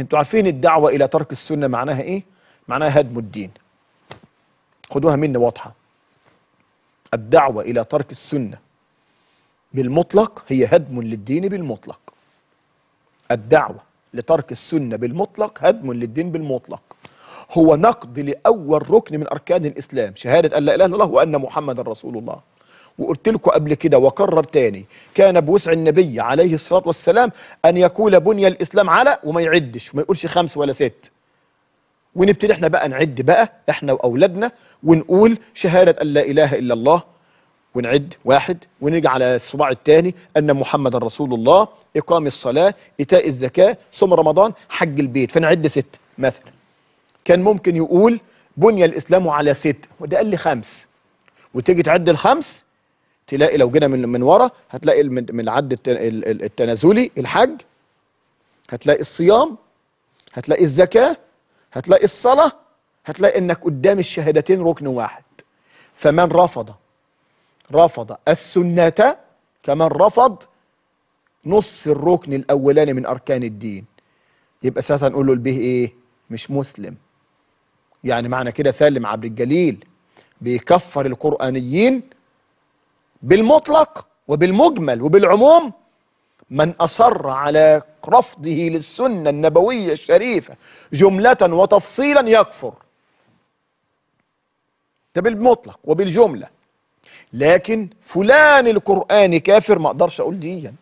انتوا عارفين الدعوة إلى ترك السنة معناها إيه؟ معناها هدم الدين خدوها مني واضحة الدعوة إلى ترك السنة بالمطلق هي هدم للدين بالمطلق الدعوة لترك السنة بالمطلق هدم للدين بالمطلق هو نقد لأول ركن من أركان الإسلام شهادة أن لا إله إلا الله وأن محمد رسول الله وقلت لكم قبل كده وكرر تاني كان بوسع النبي عليه الصلاة والسلام أن يقول بني الإسلام على وما يعدش وما يقولش خمس ولا ست ونبتدي احنا بقى نعد بقى احنا وأولادنا ونقول شهادة أن لا إله إلا الله ونعد واحد ونيجي على الصباع الثاني أن محمدا رسول الله إقام الصلاة إيتاء الزكاة صوم رمضان حج البيت فنعد ست مثلا كان ممكن يقول بني الإسلام على ست وده قال لي خمس وتيجي تعد الخمس تلاقي لو جينا من من ورا هتلاقي من العد التنازلي الحج هتلاقي الصيام هتلاقي الزكاه هتلاقي الصلاه هتلاقي انك قدام الشهادتين ركن واحد فمن رفض رفض السنه كمن رفض نص الركن الاولاني من اركان الدين يبقى ساعتها نقول له البيه ايه مش مسلم يعني معنى كده سالم عبد الجليل بيكفر القرانيين بالمطلق وبالمجمل وبالعموم من أصر على رفضه للسنة النبوية الشريفة جملة وتفصيلا يكفر ده بالمطلق وبالجملة لكن فلان القرآني كافر ما أقدرش أقول ديا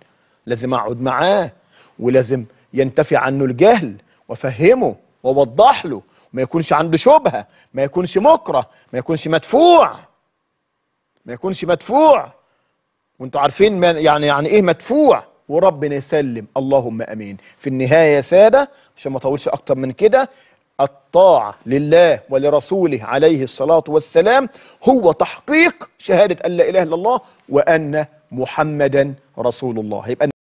لازم أقعد معاه ولازم ينتفي عنه الجهل وأفهمه وأوضح له ما يكونش عنده شبهة ما يكونش مكره ما يكونش مدفوع ما يكونش مدفوع وانتوا عارفين يعني يعني ايه مدفوع وربنا يسلم اللهم امين في النهايه يا ساده عشان ما اطولش اكتر من كده الطاعه لله ولرسوله عليه الصلاه والسلام هو تحقيق شهاده ان لا اله الا الله وان محمدا رسول الله يبقى